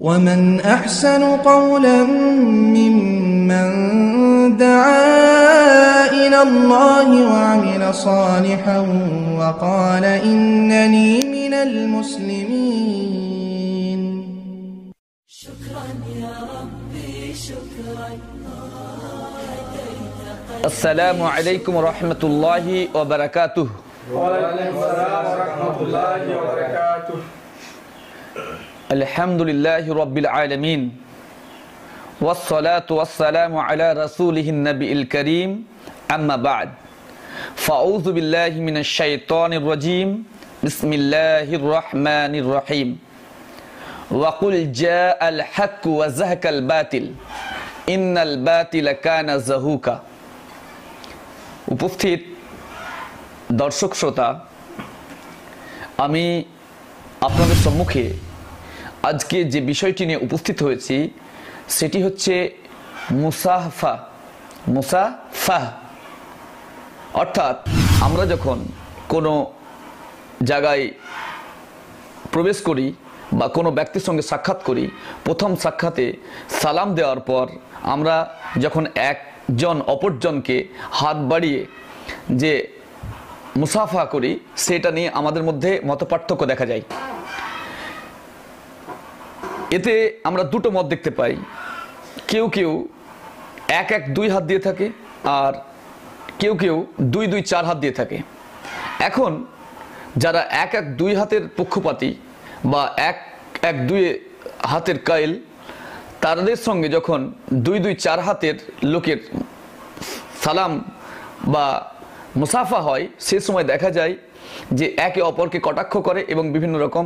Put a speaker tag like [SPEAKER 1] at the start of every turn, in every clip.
[SPEAKER 1] ومن أحسن قولا ممن دعا إلى الله وعمل صالحا وقال إنني من المسلمين شكرا يا ربي شكرا السلام عليكم ورحمة الله وبركاته وعليكم السلام ورحمة الله وبركاته الحمد لله رب العالمين والصلاة والسلام على رسوله النبي الكريم أما بعد فأعوذ بالله من الشيطان الرجيم بسم الله الرحمن الرحيم وقل جاء الحق وزهك الباطل إن الباطل كان زهوكا উপস্থিত দর্শক শ্রোতা আমি আপনাদের সম্মুখে আজকে যে বিষয়টি নিয়ে উপস্থিত হয়েছি সেটি হচ্ছে মুসাফা মুসাফা অর্থাৎ আমরা যখন কোনো জায়গায় প্রবেশ করি বা কোনো ব্যক্তির সঙ্গে সাক্ষাৎ করি প্রথম সাক্ষাতে সালাম দেওয়ার পর আমরা যখন একজন অপরজনকে হাত বাড়িয়ে যে মুসাফা করি সেটা নিয়ে আমাদের মধ্যে মতপার্থক্য দেখা যায় এতে আমরা দুটো মত দেখতে পাই কেউ কেউ এক এক দুই হাত দিয়ে থাকে আর কেউ কেউ দুই দুই চার হাত দিয়ে থাকে এখন যারা এক এক দুই হাতের পক্ষপাতি বা এক এক দুই হাতের কাইল তাদের সঙ্গে যখন দুই দুই চার হাতের লোকের সালাম বা মুসাফা হয় সে সময় দেখা যায় যে একে অপরকে কটাক্ষ করে এবং বিভিন্ন রকম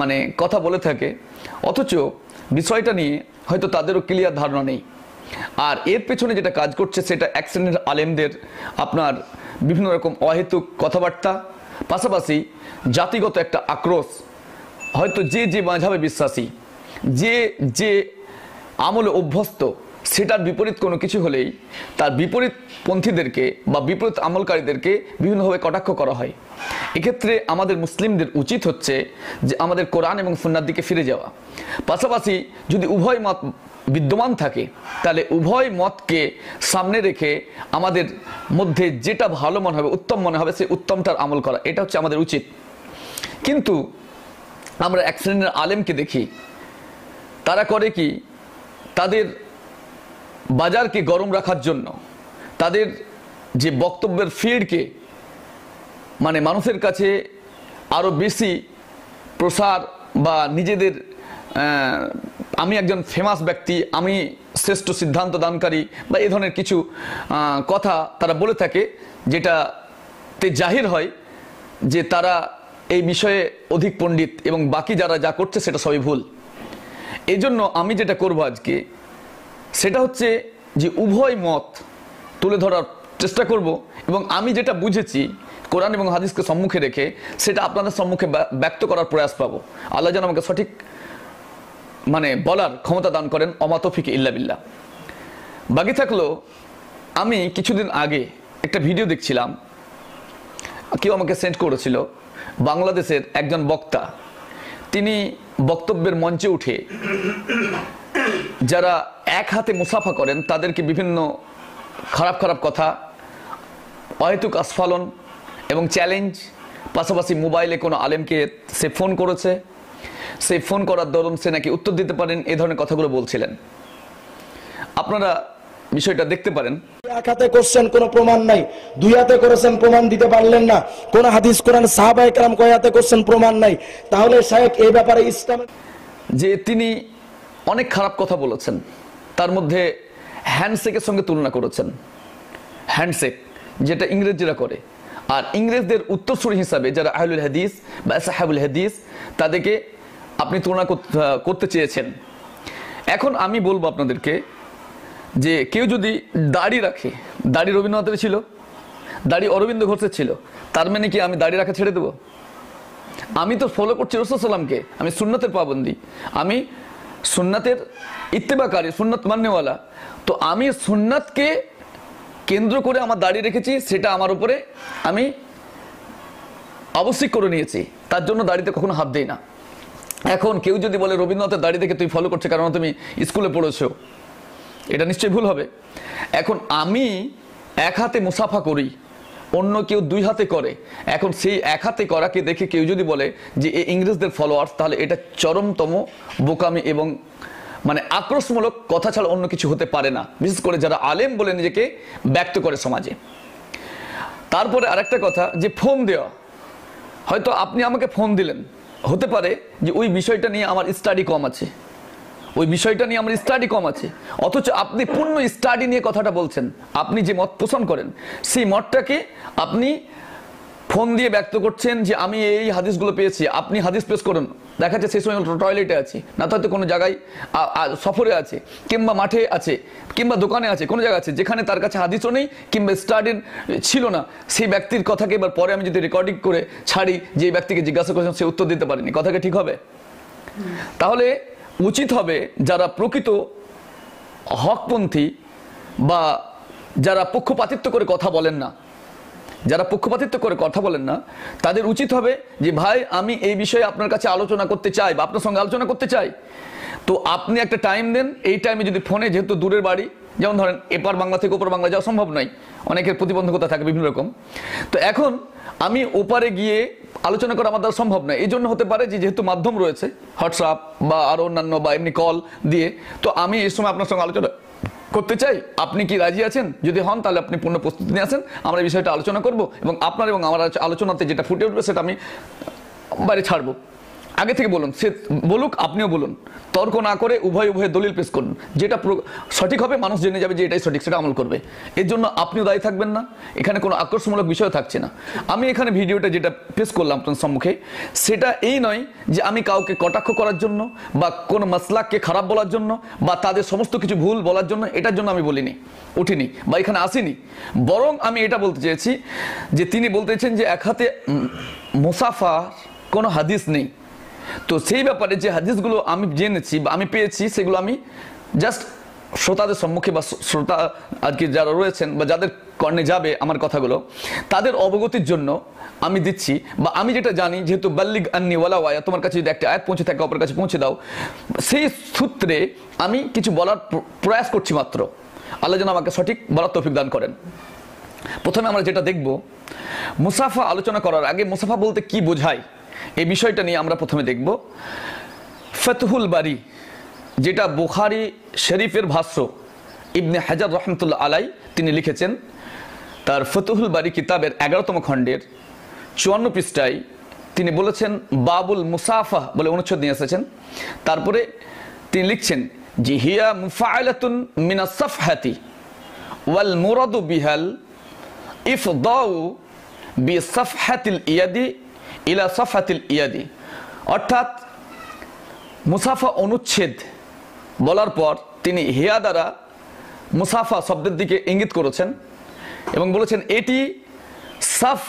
[SPEAKER 1] মানে কথা বলে থাকে অথচ বিষয়টা নিয়ে হয়তো তাদেরও ক্লিয়ার ধারণা নেই আর এর পেছনে যেটা কাজ করছে সেটা অ্যাক্সিডেন্ট আলেমদের আপনার বিভিন্ন রকম অহেতুক কথাবার্তা পাশাপাশি জাতিগত একটা আক্রোশ হয়তো যে যে মাঝাবে বিশ্বাসী যে যে আমলে অভ্যস্ত সেটার বিপরীত কোনো কিছু হলেই তার বিপরীত পন্থীদেরকে বা বিপরীত আমলকারীদেরকে বিভিন্নভাবে কটাক্ষ করা হয় এক্ষেত্রে আমাদের মুসলিমদের উচিত হচ্ছে যে আমাদের কোরআন এবং সুন্নার দিকে ফিরে যাওয়া পাশাপাশি যদি উভয় মত বিদ্যমান থাকে তাহলে উভয় মতকে সামনে রেখে আমাদের মধ্যে যেটা ভালো মনে হবে উত্তম মনে হবে সেই উত্তমটার আমল করা এটা হচ্ছে আমাদের উচিত কিন্তু আমরা এক শ্রেণীর আলেমকে দেখি তারা করে কি তাদের বাজারকে গরম রাখার জন্য তাদের যে বক্তব্যের ফিল্ডকে মানে মানুষের কাছে আরও বেশি প্রসার বা নিজেদের আমি একজন ফেমাস ব্যক্তি আমি শ্রেষ্ঠ সিদ্ধান্ত দানকারী বা এ ধরনের কিছু কথা তারা বলে থাকে যেটাতে জাহির হয় যে তারা এই বিষয়ে অধিক পণ্ডিত এবং বাকি যারা যা করছে সেটা সবই ভুল এজন্য আমি যেটা করব আজকে সেটা হচ্ছে যে উভয় মত তুলে ধরার চেষ্টা করব এবং আমি যেটা বুঝেছি কোরআন এবং হাদিসকে সম্মুখে রেখে সেটা আপনাদের সম্মুখে ব্যক্ত করার প্রয়াস পাবো আল্লাহ যেন আমাকে সঠিক মানে বলার ক্ষমতা দান করেন অমাতফিক ইল্লাবিল্লা বাকি থাকলো আমি কিছুদিন আগে একটা ভিডিও দেখছিলাম কেউ আমাকে সেন্ড করেছিল বাংলাদেশের একজন বক্তা তিনি বক্তব্যের মঞ্চে উঠে যারা এক হাতে মুসাফা করেন তাদেরকে বিভিন্ন খারাপ খারাপ কথা অহেতুক আস্ফালন এবং চ্যালেঞ্জ পাশাপাশি মোবাইলে কোনো আলেমকে সে ফোন করেছে সেই ফোন করার দরুন সে নাকি উত্তর দিতে পারেন এ ধরনের কথাগুলো বলছিলেন আপনারা বিষয়টা দেখতে পারেন এক হাতে করছেন কোনো প্রমাণ নাই দুই হাতে করেছেন প্রমাণ দিতে পারলেন না কোন হাদিস কোরআন সাহাবা কয় হাতে করছেন প্রমাণ নাই তাহলে সাহেব এই ব্যাপারে ইসলাম যে তিনি অনেক খারাপ কথা বলেছেন তার মধ্যে হ্যান্ডশেকের সঙ্গে তুলনা করেছেন হ্যান্ডশেক যেটা ইংরেজিরা করে আর ইংরেজদের উত্তরসূরি হিসাবে যারা আহলুল হাদিস বা সাহাবুল হাদিস তাদেরকে আপনি তুলনা করতে চেয়েছেন এখন আমি বলবো আপনাদেরকে যে কেউ যদি দাড়ি রাখে দাড়ি রবীন্দ্রনাথের ছিল দাড়ি অরবিন্দ ঘোষের ছিল তার মানে কি আমি দাড়ি রাখা ছেড়ে দেবো আমি তো ফলো করছি রসুলামকে আমি সুন্নতের পাবন্দি আমি সুন্নাতের ইত্তেবাকারী সুন্নাত মান্যওয়ালা তো আমি সুন্নাতকে কেন্দ্র করে আমার দাঁড়িয়ে রেখেছি সেটা আমার উপরে আমি আবশ্যিক করে নিয়েছি তার জন্য দাড়িতে কখনো হাত দিই না এখন কেউ যদি বলে রবীন্দ্রনাথের দাড়ি থেকে তুই ফলো করছে কারণ তুমি স্কুলে পড়েছো এটা নিশ্চয়ই ভুল হবে এখন আমি এক হাতে মুসাফা করি অন্য কেউ দুই হাতে করে এখন সেই এক হাতে করাকে দেখে কেউ যদি বলে যে এ ইংরেজদের ফলোয়ার্স তাহলে এটা চরমতম বোকামি এবং মানে আক্রোশমূলক কথা ছাড়া অন্য কিছু হতে পারে না বিশেষ করে যারা আলেম বলে নিজেকে ব্যক্ত করে সমাজে তারপরে আরেকটা কথা যে ফোন দেওয়া হয়তো আপনি আমাকে ফোন দিলেন হতে পারে যে ওই বিষয়টা নিয়ে আমার স্টাডি কম আছে ওই বিষয়টা নিয়ে আমার স্টাডি কম আছে অথচ আপনি পূর্ণ স্টাডি নিয়ে কথাটা বলছেন আপনি যে মত পোষণ করেন সেই মতটাকে আপনি ফোন দিয়ে ব্যক্ত করছেন যে আমি এই হাদিসগুলো পেয়েছি আপনি হাদিস পেশ করুন দেখা যাচ্ছে সেই সময় টয়লেটে আছে না তো কোনো জায়গায় সফরে আছে কিংবা মাঠে আছে কিংবা দোকানে আছে কোনো জায়গা আছে যেখানে তার কাছে হাদিসও নেই কিংবা স্টাডির ছিল না সেই ব্যক্তির কথাকে এবার পরে আমি যদি রেকর্ডিং করে ছাড়ি যে ব্যক্তিকে জিজ্ঞাসা করেছেন সে উত্তর দিতে পারেনি কথাকে ঠিক হবে তাহলে উচিত হবে যারা প্রকৃত হকপন্থী বা যারা পক্ষপাতিত্ব করে কথা বলেন না যারা পক্ষপাতিত্ব করে কথা বলেন না তাদের উচিত হবে যে ভাই আমি এই বিষয়ে আপনার কাছে আলোচনা করতে চাই বা আপনার সঙ্গে আলোচনা করতে চাই তো আপনি একটা টাইম দেন এই টাইমে যদি ফোনে যেহেতু দূরের বাড়ি যেমন ধরেন এপার বাংলা থেকে ওপার বাংলা যাওয়া সম্ভব নয় অনেকের প্রতিবন্ধকতা থাকে বিভিন্ন রকম তো এখন আমি ওপারে গিয়ে আলোচনা করা আমার সম্ভব নয় এই জন্য হতে পারে যে যেহেতু মাধ্যম রয়েছে হোয়াটসঅ্যাপ বা আরও অন্যান্য বা এমনি কল দিয়ে তো আমি এই সময় আপনার সঙ্গে আলোচনা করতে চাই আপনি কি রাজি আছেন যদি হন তাহলে আপনি পূর্ণ প্রস্তুতি নিয়ে আসেন আমরা এই বিষয়টা আলোচনা করব এবং আপনার এবং আমার আলোচনাতে যেটা ফুটে উঠবে সেটা আমি বাইরে ছাড়বো আগে থেকে বলুন সে বলুক আপনিও বলুন তর্ক না করে উভয় উভয়ে দলিল পেশ করুন যেটা সঠিক হবে মানুষ জেনে যাবে যে এটাই সঠিক সেটা আমল করবে এর জন্য আপনিও দায়ী থাকবেন না এখানে কোনো আকর্ষণমূলক বিষয় থাকছে না আমি এখানে ভিডিওটা যেটা পেশ করলাম আপনার সম্মুখে সেটা এই নয় যে আমি কাউকে কটাক্ষ করার জন্য বা কোনো মাসলাককে খারাপ বলার জন্য বা তাদের সমস্ত কিছু ভুল বলার জন্য এটার জন্য আমি বলিনি উঠিনি বা এখানে আসিনি বরং আমি এটা বলতে চেয়েছি যে তিনি বলতেছেন যে এক হাতে মুসাফা কোনো হাদিস নেই তো সেই ব্যাপারে যে হাদিসগুলো আমি জেনেছি বা আমি পেয়েছি সেগুলো আমি জাস্ট শ্রোতাদের সম্মুখে বা শ্রোতা আজকে যারা রয়েছেন বা যাদের কর্ণে যাবে আমার কথাগুলো তাদের অবগতির জন্য আমি দিচ্ছি বা আমি যেটা জানি যেহেতু বাল্লিগ আন্নি ওয়ালা ওয়া তোমার কাছে যদি একটা আয়াত পৌঁছে থাকে অপর কাছে পৌঁছে দাও সেই সূত্রে আমি কিছু বলার প্রয়াস করছি মাত্র আল্লাহ যেন আমাকে সঠিক বলার তৌফিক দান করেন প্রথমে আমরা যেটা দেখব মুসাফা আলোচনা করার আগে মুসাফা বলতে কি বোঝায় এই বিষয়টা নিয়ে আমরা প্রথমে দেখব ফেতহুল বাড়ি যেটা বুখারি শরীফের ভাষ্য ইবনে হাজার রহমতুল্লা আলাই তিনি লিখেছেন তার ফতুহুল বাড়ি কিতাবের এগারোতম খণ্ডের চুয়ান্ন পৃষ্ঠায় তিনি বলেছেন বাবুল মুসাফা বলে অনুচ্ছেদ নিয়ে এসেছেন তারপরে তিনি লিখছেন যে হিয়া মুফায়লাতুন হাতি ওয়াল মুরাদু বিহাল ইফ দাউ হাতিল ইয়াদি ইলা সফাতিল ইয়াদি অর্থাৎ মুসাফা অনুচ্ছেদ বলার পর তিনি হেয়া দ্বারা মুসাফা শব্দের দিকে ইঙ্গিত করেছেন এবং বলেছেন এটি সাফ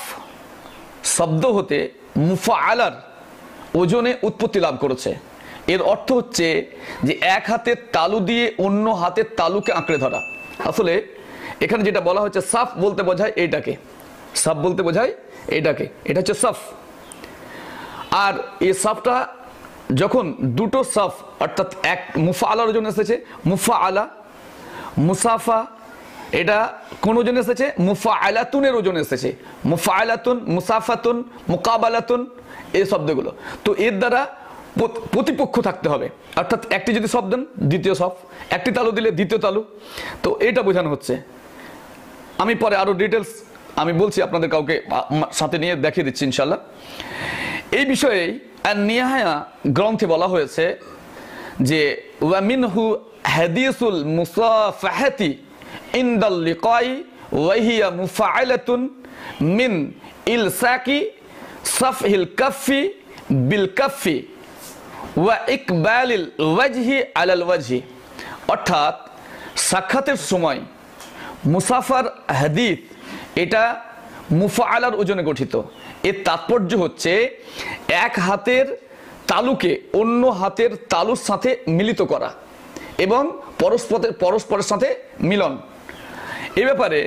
[SPEAKER 1] শব্দ হতে মুফা আলার ওজনে উৎপত্তি লাভ করেছে এর অর্থ হচ্ছে যে এক হাতের তালু দিয়ে অন্য হাতের তালুকে আঁকড়ে ধরা আসলে এখানে যেটা বলা হচ্ছে সাফ বলতে বোঝায় এটাকে সাফ বলতে বোঝায় এটাকে এটা হচ্ছে সাফ আর এই সাফটা যখন দুটো সাফ অর্থাৎ এক মুফা আলার জন্য এসেছে মুফা আলা মুসাফা এটা কোন ওজন এসেছে মুফা আলাতুনের ওজন এসেছে মুফা আলাতুন মুসাফাতুন মুকাবালাতুন এই শব্দগুলো তো এর দ্বারা প্রতিপক্ষ থাকতে হবে অর্থাৎ একটি যদি সব দেন দ্বিতীয় সব একটি তালু দিলে দ্বিতীয় তালু তো এটা বোঝানো হচ্ছে আমি পরে আরও ডিটেলস আমি বলছি আপনাদের কাউকে সাথে নিয়ে দেখিয়ে দিচ্ছি ইনশাল্লাহ এই বিষয়ে নিহায়া গ্রন্থে বলা হয়েছে যে ওয়ামিনহু হাদিসুল মুসাফাহাতি ইন্দাল লিকাই ওয়াহিয়া মুফাআলাতুন মিন ইলসাকি সাফহিল কাফি বিল কাফি ওয়া ইকবালিল ওয়াজহি আলাল ওয়াজহি অর্থাৎ সাক্ষাতের সময় মুসাফার হাদিস এটা মুফাআলার ওজনে গঠিত এর তাৎপর্য হচ্ছে এক হাতের তালুকে অন্য হাতের তালুর সাথে মিলিত করা এবং পরস্পরের পরস্পরের সাথে মিলন এ ব্যাপারে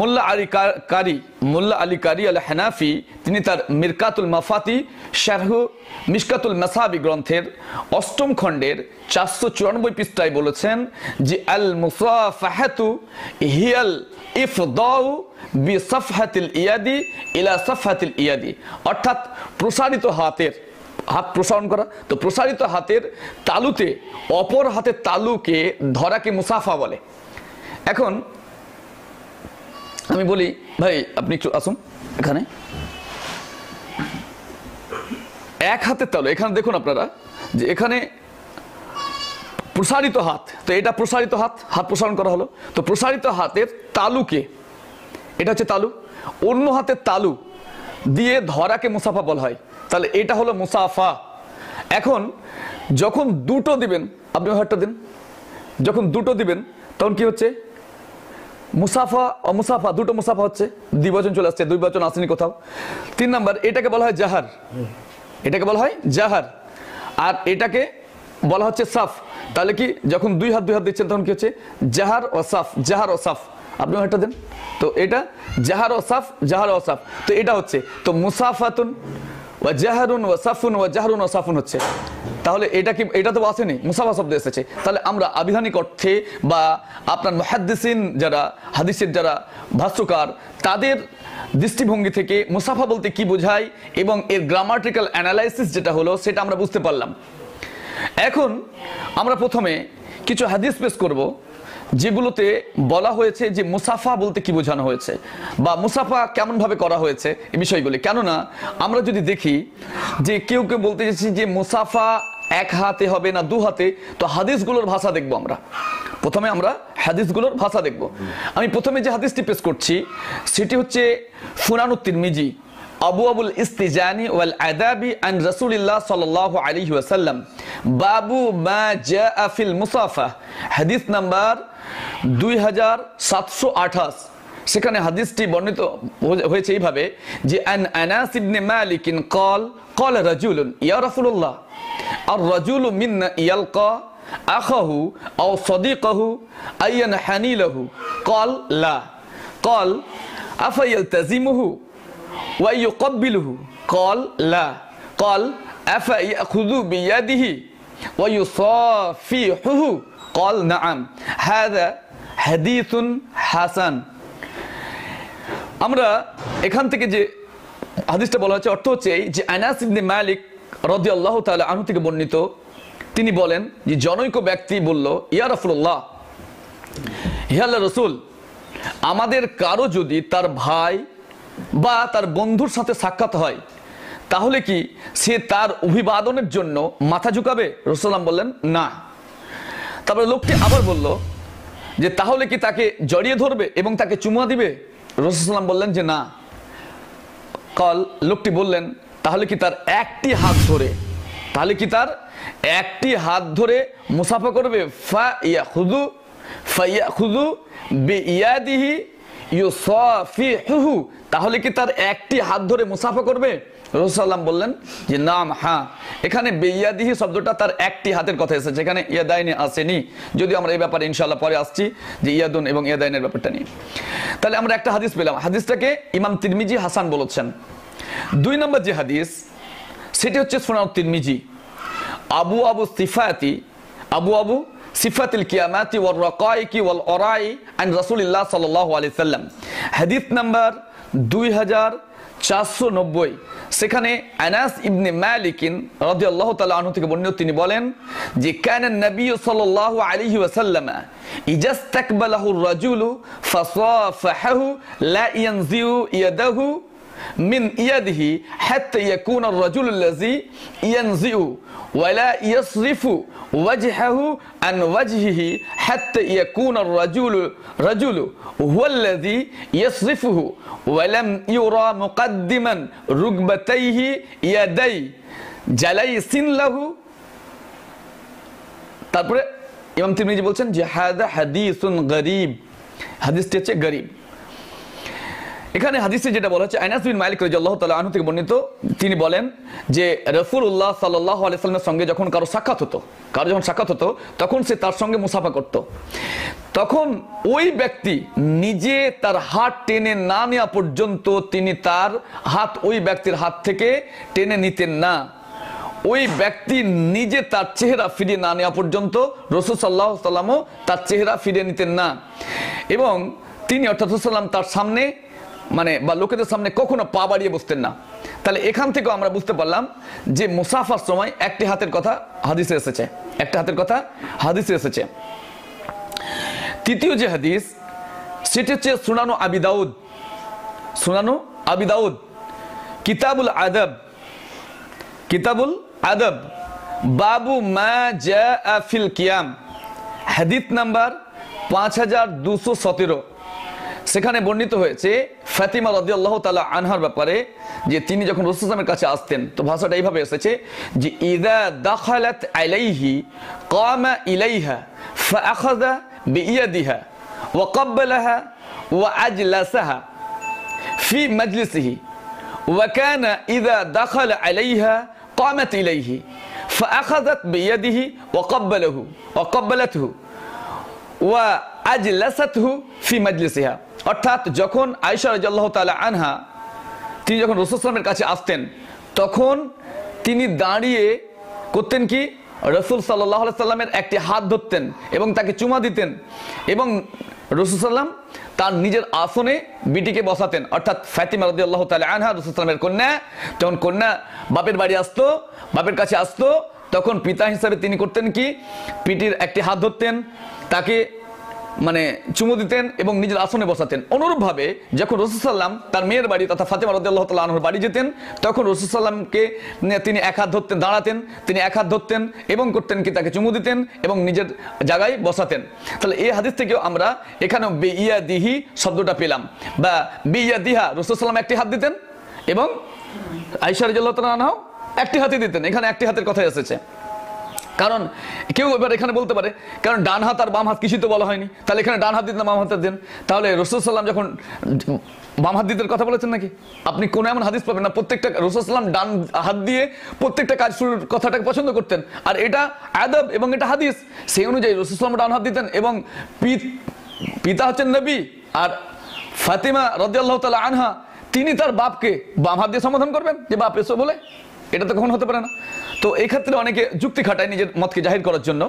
[SPEAKER 1] মোল্লা আলী কারি মোল্লা আলী কারি আল হেনাফি তিনি তার মিরকাতুল মাফাতি শারহ মিসকাতুল মাসাবি গ্রন্থের অষ্টম খণ্ডের চারশো চুরানব্বই পৃষ্ঠায় বলেছেন যে আল মুসাফাহাতু হিয়াল ইফদাউ বি সফহাতিল ইয়াদি ইলা সফহাতিল ইয়াদি অর্থাৎ প্রসারিত হাতের হাত প্রসারণ করা তো প্রসারিত হাতের তালুতে অপর হাতের তালুকে ধরাকে মুসাফা বলে এখন আমি বলি ভাই আপনি একটু আসুন এখানে এক হাতের তালু এখানে দেখুন আপনারা যে এখানে প্রসারিত হাত তো এটা প্রসারিত হাত হাত প্রসারণ করা হলো তো প্রসারিত হাতের তালুকে এটা হচ্ছে তালু অন্য হাতের তালু দিয়ে ধরাকে মুসাফা বলা হয় তাহলে এটা হলো মুসাফা এখন যখন দুটো দিবেন আপনি হাতটা দিন যখন দুটো দিবেন তখন কি হচ্ছে মুসাফা মুসাফা দুটো মুসাফা হচ্ছে দুই বচন চলে আসছে দুই বচন আসেনি কোথাও তিন নাম্বার এটাকে বলা হয় জাহার এটাকে বলা হয় জাহার আর এটাকে বলা হচ্ছে সাফ তাহলে কি যখন দুই হাত দুই হাত দিচ্ছেন তখন কি হচ্ছে জাহার ও সাফ জাহার ও সাফ আপনি এটা দেন তো এটা জাহার ও সাফ জাহার ও সাফ তো এটা হচ্ছে তো মুসাফাতুন বা জাহারুন ও সাফুন ও জাহারুন ও সাফুন হচ্ছে তাহলে এটা কি এটা তো আসেনি মুসাফা শব্দ এসেছে তাহলে আমরা আবিধানিক অর্থে বা আপনার মহাদ্দিসিন যারা হাদিসের যারা ভাষ্যকার তাদের দৃষ্টিভঙ্গি থেকে মুসাফা বলতে কি বোঝায় এবং এর গ্রামাটিক্যাল অ্যানালাইসিস যেটা হলো সেটা আমরা বুঝতে পারলাম এখন আমরা প্রথমে কিছু হাদিস পেশ করব যেগুলোতে বলা হয়েছে যে মুসাফা বলতে কি বোঝানো হয়েছে বা মুসাফা কেমনভাবে করা হয়েছে এই বিষয়গুলি কেননা আমরা যদি দেখি যে কেউ কেউ বলতে চাইছি যে মুসাফা এক হাতে হবে না দু হাতে তো হাদিসগুলোর ভাষা দেখব আমরা প্রথমে আমরা হাদিসগুলোর ভাষা দেখব আমি প্রথমে যে হাদিসটি পেশ করছি সেটি হচ্ছে ফুরানুত্তির মিজি আবু আবুল ইস্তিজানি ওয়াল আদাবি আন রাসূলিল্লাহ সাল্লাল্লাহু আলাইহি ওয়াসাল্লাম বাবু মা জাআ ফিল মুসাফা হাদিস নাম্বার 2728 সেখানে হাদিসটি বর্ণিত হয়েছে এইভাবে যে আন আনাস ইবনে মালিক কল কল রাজুলুন ইয়া রাসূলুল্লাহ আর রাজুল মিন্না ইয়ালকা আখাহু আও সাদিকাহু আইয়ান হানিলাহু কল লা কল আফায়ালতাজিমুহু ওয়াইয়ুকব্বিলহু কল লা কল আফা ইয়াখুযু বিয়াদিহি ওয়াইয়ুসাফিহুহু কল নাআম হাযা হাদিসুন হাসান আমরা এখান থেকে যে হাদিসটা বলা হচ্ছে অর্থ হচ্ছে এই যে আনাস ইবনে মালিক রদি আল্লাহ তাআলা আনহু থেকে বর্ণিত তিনি বলেন যে জনৈক ব্যক্তি বলল ইয়া রাসূলুল্লাহ হে আল্লাহ রসুল আমাদের কারো যদি তার ভাই বা তার বন্ধুর সাথে সাক্ষাৎ হয় তাহলে কি সে তার অভিবাদনের জন্য মাথা ঝুঁকাবে রসুলাম বললেন না তারপরে লোকটি আবার বলল যে তাহলে কি তাকে জড়িয়ে ধরবে এবং তাকে চুমা দিবে রসুলাম বললেন যে না কল লোকটি বললেন তাহলে কি তার একটি হাত ধরে তাহলে কি তার একটি হাত ধরে মুসাফা করবে ফা ইয়া খুদু ফা ইয়া খুদু বে ইয়া দিহি ইউসাফিহু তাহলে কি তার একটি হাত ধরে মুসাফা করবে রসুল্লাম বললেন যে নাম হ্যাঁ এখানে বেইয়াদিহি শব্দটা তার একটি হাতের কথা এসেছে এখানে ইয়াদাইনে আসেনি যদি আমরা এই ব্যাপারে ইনশাল্লাহ পরে আসছি যে ইয়াদুন এবং ইয়াদাইনের ব্যাপারটা নিয়ে তাহলে আমরা একটা হাদিস পেলাম হাদিসটাকে ইমাম তিরমিজি হাসান বলেছেন দুই নম্বর যে হাদিস সেটি হচ্ছে সোনাউ তিরমিজি আবু আবু সিফায়াতি আবু আবু সিফাতিল কিয়ামাতি ওয়াল রকাইকি ওয়াল অরাই আন রাসূলুল্লাহ সাল্লাল্লাহু আলাইহি সাল্লাম হাদিস নাম্বার 2490 সেখানে আনাস ইবনে মালিকিন রাদিয়াল্লাহু তাআলা আনহু থেকে বর্ণিত তিনি বলেন যে কানান নবী সাল্লাল্লাহু আলাইহি ওয়াসাল্লাম ইজাস্তাকবালাহু আর-রাজুলু ফাসাফাহু লা ইয়ানজিউ ইয়াদাহু মিন ইয়াদিহি হাত্তা ইয়াকুন আর-রাজুল আল্লাযী ইয়ানজিউ ওয়ালা ইয়াসরিফু ওয়াজহাহু আন ওয়াজহিহি হাত্তা ইয়াকুন আর-রাজুল রাজুল হুয়া আল্লাযী ইয়াসরিফুহু ওয়ালাম ইউরা মুকাদ্দিমান রুকবাতাইহি ইয়াদাই সিন লাহু তারপরে ইমাম তিরমিজি বলছেন যে হাদা হাদিসুন গরিব হাদিসটি হচ্ছে গরিব এখানে হাদিসে যেটা বলা হচ্ছে আইনাস বিন মালিক রাজিয়াল্লাহু তাআলা আনহু থেকে বর্ণিত তিনি বলেন যে রাসূলুল্লাহ সাল্লাল্লাহু আলাইহি সাল্লামের সঙ্গে যখন কারো সাক্ষাৎ হতো কারো যখন সাক্ষাৎ হতো তখন সে তার সঙ্গে মুসাফা করত তখন ওই ব্যক্তি নিজে তার হাত টেনে না নেওয়া পর্যন্ত তিনি তার হাত ওই ব্যক্তির হাত থেকে টেনে নিতেন না ওই ব্যক্তি নিজে তার চেহারা ফিরিয়ে না নেওয়া পর্যন্ত রসুল সাল্লাহ সাল্লামও তার চেহারা ফিরিয়ে নিতেন না এবং তিনি অর্থাৎ সাল্লাম তার সামনে মানে বা লোকেদের সামনে কখনো পা বাড়িয়ে বসতেন না তাহলে এখান থেকেও আমরা বুঝতে পারলাম যে মুসাফার সময় একটি হাতের কথা হাদিসে এসেছে একটা হাতের কথা হাদিসে এসেছে তৃতীয় যে হাদিস সেটি হচ্ছে সুনানো আবি দাউদ সুনানো আবি দাউদ কিতাবুল আদব কিতাবুল আদব বাবু মা জা আফিল কিয়াম হাদিস নাম্বার পাঁচ হাজার দুশো সতেরো সেখানে বর্ণিত হয়েছে ফাতিমা রদি আল্লাহ তালা আনহার ব্যাপারে যে তিনি যখন রসুলামের কাছে আসতেন তো ভাষাটা এইভাবে এসেছে যে ইদা দাখালাত আলাইহি কামা ইলাইহা ফাখাদা বিয়াদিহা ওয়াকাব্বালাহা ওয়া আজলাসাহা ফি মাজলিসিহি وكان إذا دخل عليها قامت إليه فأخذت بيده وقبله وقبلته وأجلسته في مجلسها অর্থাৎ যখন আয়সা রাজাল্লাহ তালা আনহা তিনি যখন রসুলামের কাছে আসতেন তখন তিনি দাঁড়িয়ে করতেন কি রসুল সাল্লাহ সাল্লামের একটি হাত ধরতেন এবং তাকে চুমা দিতেন এবং সাল্লাম তার নিজের আসনে বিটিকে বসাতেন অর্থাৎ ফাতিমা রদি আল্লাহ তাল আনহা রসুলামের কন্যা যখন কন্যা বাপের বাড়ি আসতো বাপের কাছে আসতো তখন পিতা হিসাবে তিনি করতেন কি পিটির একটি হাত ধরতেন তাকে মানে চুমু দিতেন এবং নিজের আসনে বসাতেন অনুরূপভাবে যখন রসুসাল্লাম তার মেয়ের বাড়ি তথা ফাতেমা রদাল্লাহ তাল্লাহর বাড়ি যেতেন তখন রসুসাল্লামকে তিনি এক হাত ধরতেন দাঁড়াতেন তিনি এক হাত ধরতেন এবং করতেন কি তাকে চুমু দিতেন এবং নিজের জায়গায় বসাতেন তাহলে এই হাদিস থেকেও আমরা এখানেও বে ইয়া দিহি শব্দটা পেলাম বা ইয়া দিহা রসুসাল্লাম একটি হাত দিতেন এবং আইসার জল্লাহ একটি হাতে দিতেন এখানে একটি হাতের কথাই এসেছে কারণ কেউ এবার এখানে বলতে পারে কারণ ডান হাত আর বাম হাত কিছুই তো বলা হয়নি তাহলে এখানে ডান হাত দিতে বাম হাতের দেন তাহলে রসুল সাল্লাম যখন বাম হাত দিতে কথা বলেছেন নাকি আপনি কোনো এমন হাদিস পাবেন না প্রত্যেকটা রসুল সাল্লাম ডান হাত দিয়ে প্রত্যেকটা কাজ শুরুর কথাটাকে পছন্দ করতেন আর এটা আদব এবং এটা হাদিস সেই অনুযায়ী রসুল সাল্লাম ডান হাত দিতেন এবং পিতা হচ্ছেন নবী আর ফাতিমা রদিয়াল্লাহ তালা আনহা তিনি তার বাপকে বাম হাত দিয়ে সমাধান করবেন যে বাপ এসো বলে এটা তো কখন হতে পারে না তো এক্ষেত্রে অনেকে যুক্তি খাটায় নিজের মতকে জাহির করার জন্য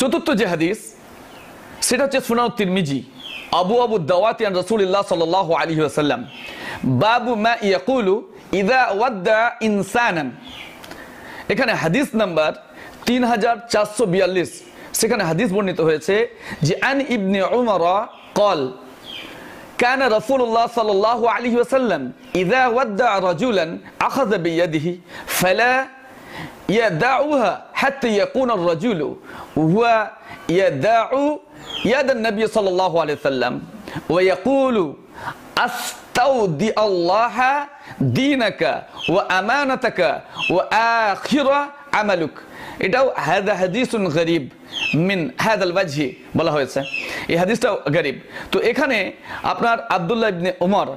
[SPEAKER 1] চতুর্থ যে হাদিস সেটা হচ্ছে সুনাউ তিরমিজি আবু আবু দাওয়াতিয়ান রসুলিল্লাহ সাল আলী আসাল্লাম বাবু মা ইয়াকুলু ইদা ওয়াদ্দা ইনসানান এখানে হাদিস নাম্বার তিন হাজার চারশো বিয়াল্লিশ সেখানে হাদিস বর্ণিত হয়েছে যে আন ইবনে উমর কল كان رسول الله صلى الله عليه وسلم إذا ودع رجلا أخذ بيده فلا يدعها حتى يكون الرجل هو يدع يد النبي صلى الله عليه وسلم ويقول أستودع الله دينك وأمانتك وآخرة আমালুক এটাও হাদা হাদিসুন গরিব মিন হাদ আল ওয়াজহি বলা হয়েছে এই হাদিসটাও গরিব তো এখানে আপনার আবদুল্লাহ ইবনে ওমর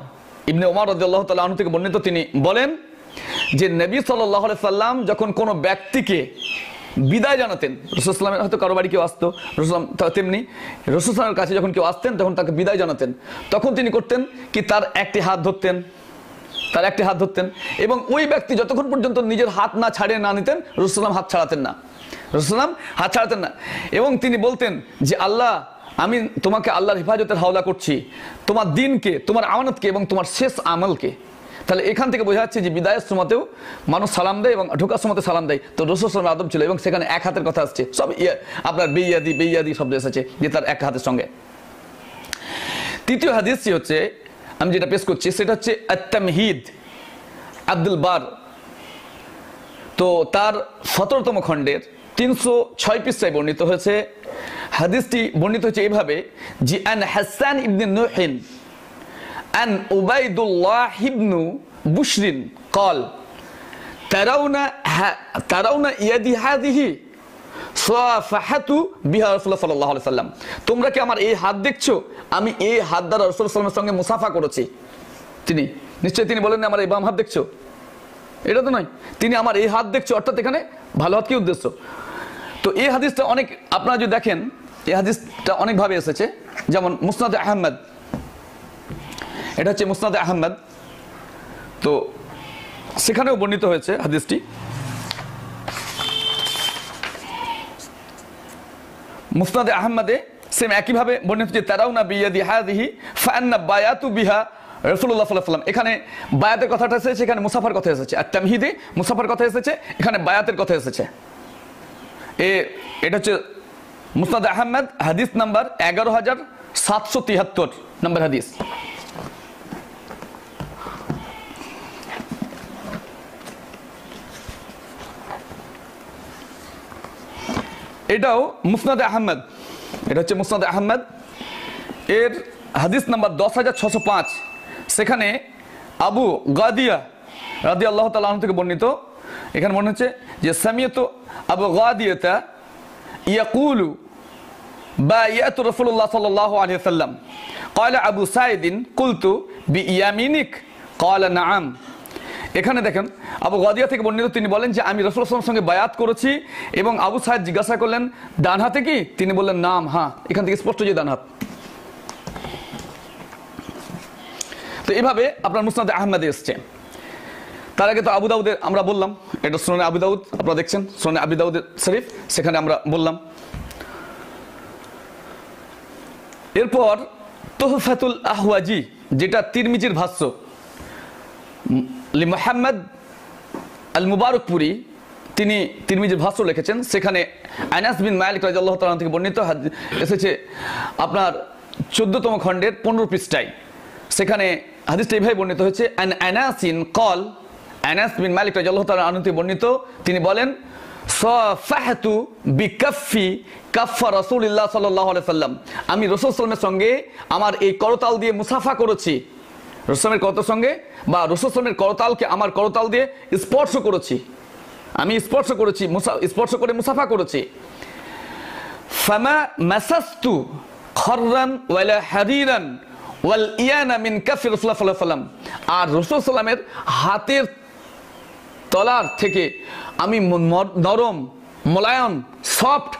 [SPEAKER 1] ইবনে ওমর রাজিউল্লাহ তাল্লাহ থেকে বর্ণিত তিনি বলেন যে নবী সাল্লাহ সাল্লাম যখন কোনো ব্যক্তিকে বিদায় জানাতেন রসুলামের হয়তো কারো বাড়ি কেউ আসতো রসুলাম তেমনি রসুলামের কাছে যখন কেউ আসতেন তখন তাকে বিদায় জানাতেন তখন তিনি করতেন কি তার একটি হাত ধরতেন তার একটি হাত ধরতেন এবং ওই ব্যক্তি যতক্ষণ পর্যন্ত নিজের হাত না ছাড়িয়ে না নিতেন রুসুলাম হাত ছাড়াতেন না রুসুলাম হাত ছাড়াতেন না এবং তিনি বলতেন যে আল্লাহ আমি তোমাকে আল্লাহর হেফাজতের হাওলা করছি তোমার দিনকে তোমার আমানতকে এবং তোমার শেষ আমলকে তাহলে এখান থেকে বোঝা যাচ্ছে যে বিদায়ের সময়তেও মানুষ সালাম দেয় এবং ঢোকার সময়তে সালাম দেয় তো রসুলের আদম ছিল এবং সেখানে এক হাতের কথা আসছে সব ইয়ে আপনার বেইয়াদি বেইয়াদি শব্দ এসেছে যে তার এক হাতের সঙ্গে তৃতীয় হাদিসটি হচ্ছে আমি যেটা পেশ করছি সেটা হচ্ছে আত্তামহিদ আব্দুল বার তো তার সতেরোতম খণ্ডের তিনশো ছয় পৃষ্ঠায় বর্ণিত হয়েছে হাদিসটি বর্ণিত হয়েছে এভাবে জি আন হাসান ইবনে নুহিন আন উবাইদুল্লাহ ইবনু বুশরিন কল তারাউনা তারাউনা ইয়াদি হাদিহি সাল্লাম তোমরা কি আমার এই হাত দেখছো আমি এই হাত দ্বারা রসুল সাল্লামের সঙ্গে মুসাফা করেছি তিনি নিশ্চয়ই তিনি বলেন আমার এই বাম হাত দেখছো এটা তো নয় তিনি আমার এই হাত দেখছো অর্থাৎ এখানে ভালো হাত কি উদ্দেশ্য তো এই হাদিসটা অনেক আপনারা যদি দেখেন এই হাদিসটা অনেকভাবে এসেছে যেমন মুসনাদ আহমেদ এটা হচ্ছে মুসনাদ আহমেদ তো সেখানেও বর্ণিত হয়েছে হাদিসটি মুস্তাদে আহমদে সেম একইভাবে বর্ণিত যে তারাউনা বিয়াদি হাদিহি ফান্না বায়াতু বিহা রসুল্লাহ সাল্লাম এখানে বায়াতের কথাটা এসেছে এখানে মুসাফার কথা এসেছে আর তামহিদে মুসাফার কথা এসেছে এখানে বায়াতের কথা এসেছে এ এটা হচ্ছে মুস্তাদ আহমেদ হাদিস নাম্বার এগারো হাজার সাতশো তিয়াত্তর নাম্বার হাদিস এটাও মুসনাদ আহমেদ এটা হচ্ছে মুসনাদ আহমেদ এর হাদিস নাম্বার দশ হাজার ছশো পাঁচ সেখানে আবু গাদিয়া রাদি আল্লাহ তালন থেকে বর্ণিত এখানে মনে হচ্ছে যে সামিয়ত আবু গাদিয়তা ইয়াকুলু বা ইয়াত রফুল্লাহ সাল আলিয়া সাল্লাম সাইদিন কুলতু বি ইয়ামিনিক কয়লা না আম এখানে দেখেন আবু গাদিয়া থেকে বর্ণিত তিনি বলেন যে আমি রসুল আসলামের সঙ্গে বায়াত করেছি এবং আবু সাহেব জিজ্ঞাসা করলেন ডান হাতে কি তিনি বললেন নাম হ্যাঁ এখান থেকে স্পষ্ট যে ডান হাত তো এভাবে আপনার মুসনাদ আহমেদে এসছে তার আগে তো আবু দাউদের আমরা বললাম এটা সোনে আবু দাউদ আপনারা দেখছেন সোনে আবু দাউদের শরীফ সেখানে আমরা বললাম এরপর তোহফাতুল আহওয়াজি যেটা তিরমিজির ভাষ্য লি মোহাম্মদ আল মুবারকপুরি তিনি তিরমিজির ভাষ্য লিখেছেন সেখানে আইনাস বিন মায়ালিক আল্লাহ তালান থেকে বর্ণিত এসেছে আপনার চোদ্দতম খণ্ডের পনেরো পৃষ্ঠায় সেখানে হাদিসটা এইভাবে বর্ণিত হয়েছে অ্যান ইন কল অ্যানাস বিন মালিক আল্লাহ তালান আনুতি বর্ণিত তিনি বলেন বি কাফি কাফা ইল্লাহ সাল্লাহ সাল্লাম আমি রসুল সাল্লামের সঙ্গে আমার এই করতাল দিয়ে মুসাফা করেছি রসমের করতার সঙ্গে বা রসমের করতালকে আমার করতাল দিয়ে স্পর্শ করেছি আমি স্পর্শ করেছি স্পর্শ করে মুসাফা করেছি ফামা মাসাস্তু খররান ওয়ালা হারিরান ওয়াল ইয়ানা মিন কাফির সাল্লাম আর রসুল সাল্লামের হাতের তলার থেকে আমি নরম মোলায়ন সফট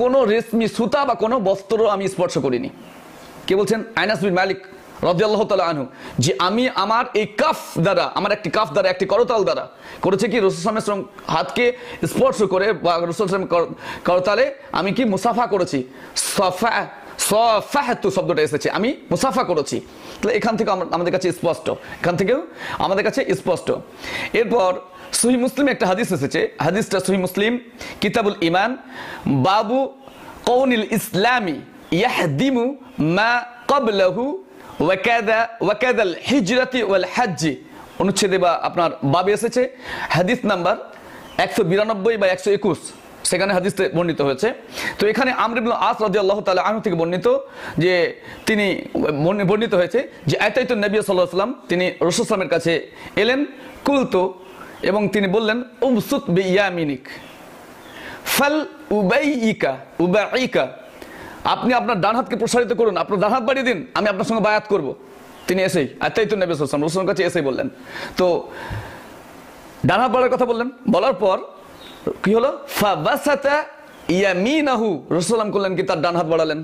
[SPEAKER 1] কোনো রেশমি সুতা বা কোনো বস্ত্র আমি স্পর্শ করিনি কে বলছেন আইনাস বিন মালিক রদিয়াল্লাহ তালা আনহু যে আমি আমার এই কাফ দ্বারা আমার একটি কাফ দ্বারা একটি করতাল দ্বারা করেছে কি রসুলামের হাতকে স্পর্শ করে বা রসুলাম করতালে আমি কি মুসাফা করেছি সফা সফাহাতু শব্দটা এসেছে আমি মুসাফা করেছি তাহলে এখান থেকে আমাদের কাছে স্পষ্ট এখান থেকেও আমাদের কাছে স্পষ্ট এরপর সহি মুসলিম একটা হাদিস এসেছে হাদিসটা সহি মুসলিম কিতাবুল ইমান বাবু কৌনিল ইসলামী ইয়াহদিমু মা কবলহু ওয়াকাদা ওয়াকাদাল হিজরতি ওয়াল হাজ্জি অনুচ্ছেদে বা আপনার বাবে এসেছে হাদিস নাম্বার একশো বিরানব্বই বা একশো একুশ সেখানে হাদিসে বর্ণিত হয়েছে তো এখানে আমরিবুল আস রাজি আল্লাহ তালা আহ থেকে বর্ণিত যে তিনি বর্ণিত হয়েছে যে আয়তাইতুল নবী সাল্লাহ সাল্লাম তিনি রসুলামের কাছে এলেন কুলতো এবং তিনি বললেন উবসুত বিয়ামিনিক ফাল উবাইকা উবাইকা আপনি আপনার ডান হাতকে প্রসারিত করুন আপনার ডান হাত বাড়িয়ে দিন আমি আপনার সঙ্গে বায়াত করব তিনি এসেই আর তাই তো নেবে সালাম রসুলের কাছে এসেই বললেন তো ডান হাত বাড়ার কথা বললেন বলার পর কি হলো ফাবাসাতা ইয়ামিনাহু রসুলাম করলেন কি তার ডান হাত বাড়ালেন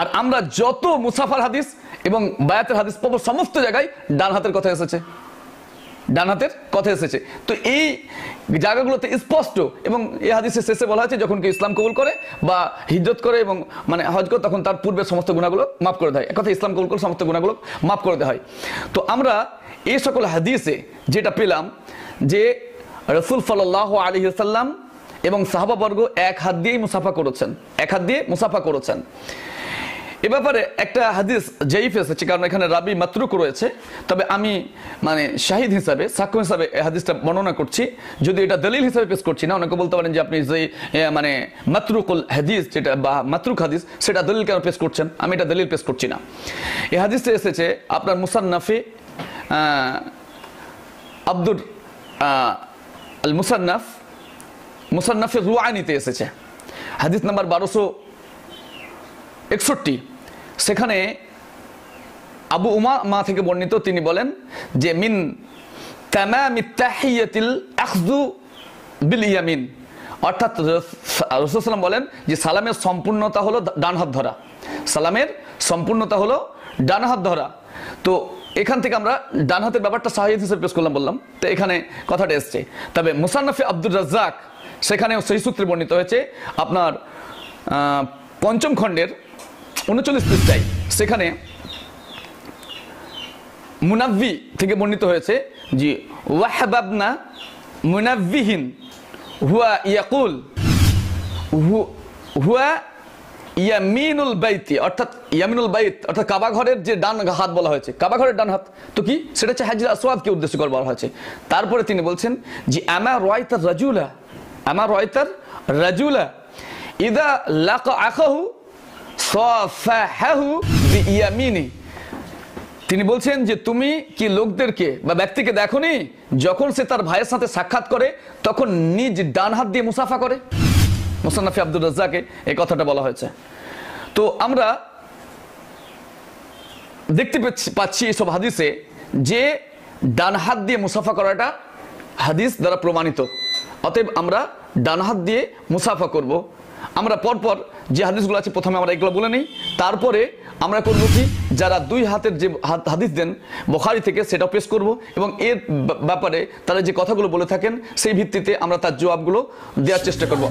[SPEAKER 1] আর আমরা যত মুসাফার হাদিস এবং বায়াতের হাদিস পাবো সমস্ত জায়গায় ডান হাতের কথা এসেছে ডানাতের কথা এসেছে তো এই জায়গাগুলোতে স্পষ্ট এবং এই হাদিসের শেষে বলা হয়েছে যখন কেউ ইসলাম কবুল করে বা হিজরত করে এবং মানে হজ করে তখন তার পূর্বের সমস্ত গুণাগুলো মাফ করে দেয় এক কথা ইসলাম কবুল করে সমস্ত গুণাগুলো মাফ করে দেওয়া হয় তো আমরা এই সকল হাদিসে যেটা পেলাম যে রসুল সাল্লাহ আলহিসাল্লাম এবং সাহাবাবর্গ এক হাত দিয়েই মুসাফা করেছেন এক হাত দিয়ে মুসাফা করেছেন এ ব্যাপারে একটা হাদিস জয়ীফ এসেছে কারণ এখানে রাবি মাতরুক রয়েছে তবে আমি মানে শাহিদ হিসাবে সাক্ষ্য হিসাবে এই হাদিসটা বর্ণনা করছি যদি এটা দলিল হিসাবে পেশ করছি না অনেকে বলতে পারেন যে আপনি যে মানে মাতরুকুল হাদিস যেটা বা মাতরুক হাদিস সেটা দলিল কেন পেশ করছেন আমি এটা দলিল পেশ করছি না এই হাদিসটা এসেছে আপনার মুসান্নাফি আব্দুর আল মুসান্নাফ মুসান্নাফি রুয়ানিতে এসেছে হাদিস নাম্বার বারোশো একষট্টি সেখানে আবু উমা মা থেকে বর্ণিত তিনি বলেন যে মিন তামামিতাহিয়াতিল বিল ইয়ামিন অর্থাৎ রসুলাম বলেন যে সালামের সম্পূর্ণতা হলো ডান হাত ধরা সালামের সম্পূর্ণতা হলো ডান হাত ধরা তো এখান থেকে আমরা ডান হাতের ব্যাপারটা সাহায্য হিসেবে পেশ করলাম বললাম তো এখানে কথাটা এসছে তবে মুসান্নফি আব্দুর রাজ্জাক সেখানেও সেই সূত্রে বর্ণিত হয়েছে আপনার পঞ্চম খণ্ডের উনচল্লিশ পৃষ্ঠায় সেখানে মুনাব্বি থেকে বর্ণিত হয়েছে যে ওয়াহাবাবনা মুনাব্বিহীন হুয়া ইয়াকুল হুয়া ইয়ামিনুল বাইতি অর্থাৎ ইয়ামিনুল বাইত অর্থাৎ কাবা ঘরের যে ডান হাত বলা হয়েছে কাবা ঘরের ডান হাত তো কি সেটা হচ্ছে হাজির আসওয়াদকে উদ্দেশ্য করে বলা হয়েছে তারপরে তিনি বলছেন যে আমা রয়তার রাজুলা আমা রয়তার রাজুলা ইদা লাকা আখাহু তিনি বলছেন যে তুমি কি লোকদেরকে বা ব্যক্তিকে দেখনি যখন সে তার ভাইয়ের সাথে সাক্ষাৎ করে তখন নিজ ডান হাত দিয়ে মুসাফা করে মুসান্নাফি আব্দুর রাজ্জাকে এই কথাটা বলা হয়েছে তো আমরা দেখতে পাচ্ছি এইসব হাদিসে যে ডান হাত দিয়ে মুসাফা করাটা হাদিস দ্বারা প্রমাণিত অতএব আমরা ডান হাত দিয়ে মুসাফা করব আমরা পরপর যে হাদিসগুলো আছে প্রথমে আমরা এগুলো বলে নিই তারপরে আমরা করব কি যারা দুই হাতের যে হাদিস দেন বখারি থেকে সেটা পেশ করব এবং এর ব্যাপারে তারা যে কথাগুলো বলে থাকেন সেই ভিত্তিতে আমরা তার জবাবগুলো দেওয়ার চেষ্টা করব